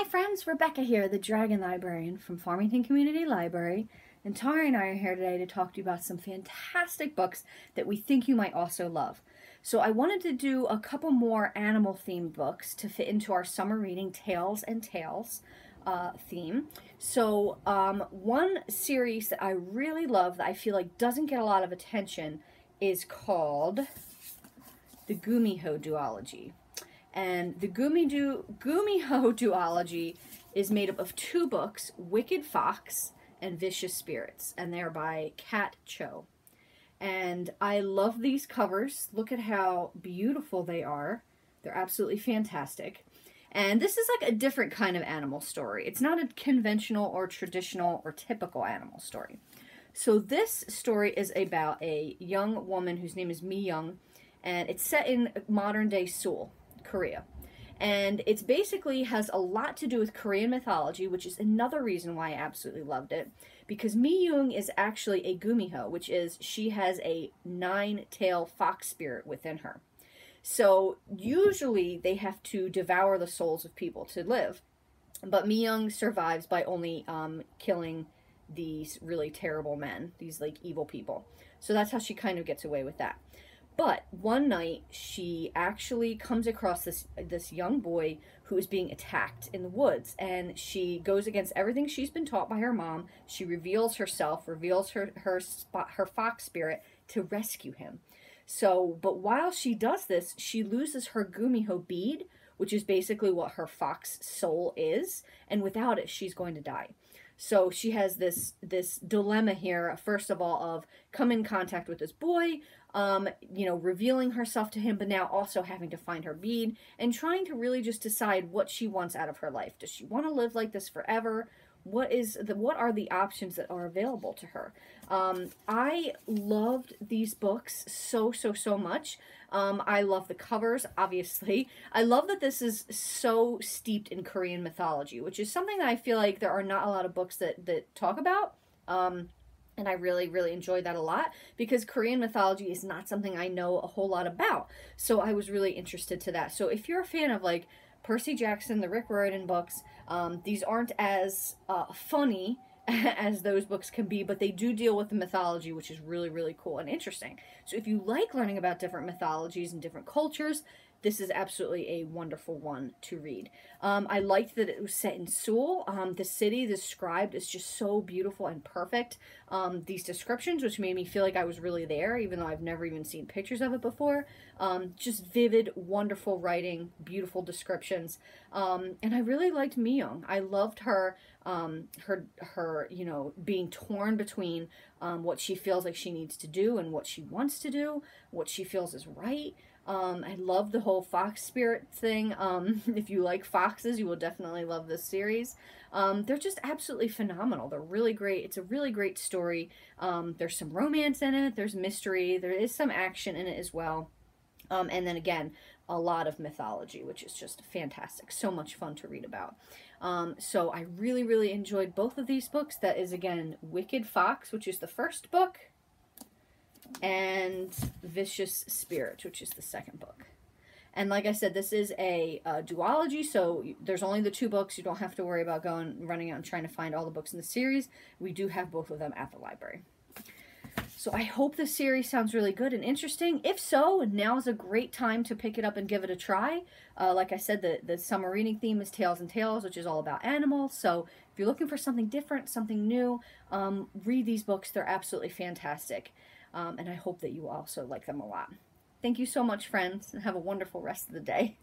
Hi friends, Rebecca here, the Dragon Librarian from Farmington Community Library, and Tara and I are here today to talk to you about some fantastic books that we think you might also love. So I wanted to do a couple more animal-themed books to fit into our summer reading Tales and Tales uh, theme. So um, one series that I really love that I feel like doesn't get a lot of attention is called the Gumiho duology. And the Gumiho duology is made up of two books, Wicked Fox and Vicious Spirits, and they're by Kat Cho. And I love these covers. Look at how beautiful they are. They're absolutely fantastic. And this is like a different kind of animal story. It's not a conventional or traditional or typical animal story. So this story is about a young woman whose name is Mi Young, and it's set in modern day Seoul. Korea. And it's basically has a lot to do with Korean mythology, which is another reason why I absolutely loved it. Because Mi Young is actually a Gumiho, which is she has a nine tail fox spirit within her. So usually they have to devour the souls of people to live. But Mi Young survives by only um, killing these really terrible men, these like evil people. So that's how she kind of gets away with that. But one night she actually comes across this this young boy who is being attacked in the woods and she goes against everything she's been taught by her mom. She reveals herself, reveals her her spot, her fox spirit to rescue him. So, but while she does this, she loses her Gumiho bead, which is basically what her fox soul is, and without it she's going to die. So she has this this dilemma here. First of all, of come in contact with this boy, um, you know, revealing herself to him, but now also having to find her bead and trying to really just decide what she wants out of her life. Does she want to live like this forever? What is the what are the options that are available to her? Um, I loved these books so so so much. Um, I love the covers, obviously. I love that this is so steeped in Korean mythology, which is something that I feel like there are not a lot of books that, that talk about. Um, and I really, really enjoy that a lot because Korean mythology is not something I know a whole lot about. So I was really interested to that. So if you're a fan of like Percy Jackson, the Rick Riordan books, um, these aren't as uh, funny as those books can be, but they do deal with the mythology, which is really, really cool and interesting. So if you like learning about different mythologies and different cultures, this is absolutely a wonderful one to read. Um, I liked that it was set in Seoul. Um, the city described is just so beautiful and perfect. Um, these descriptions, which made me feel like I was really there, even though I've never even seen pictures of it before. Um, just vivid, wonderful writing, beautiful descriptions. Um, and I really liked Miyong. I loved her um, her her you know being torn between um, what she feels like she needs to do and what she wants to do, what she feels is right. Um, I love the whole fox spirit thing. Um, if you like foxes, you will definitely love this series. Um, they're just absolutely phenomenal. They're really great. It's a really great story. Um, there's some romance in it. There's mystery. There is some action in it as well. Um, and then again, a lot of mythology, which is just fantastic. So much fun to read about. Um, so I really, really enjoyed both of these books. That is, again, Wicked Fox, which is the first book, and Vicious Spirit, which is the second book. And like I said, this is a, a duology, so there's only the two books. You don't have to worry about going running out and trying to find all the books in the series. We do have both of them at the library. So I hope this series sounds really good and interesting. If so, now is a great time to pick it up and give it a try. Uh, like I said, the, the summer reading theme is Tales and Tales, which is all about animals. So if you're looking for something different, something new, um, read these books. They're absolutely fantastic. Um, and I hope that you also like them a lot. Thank you so much, friends, and have a wonderful rest of the day.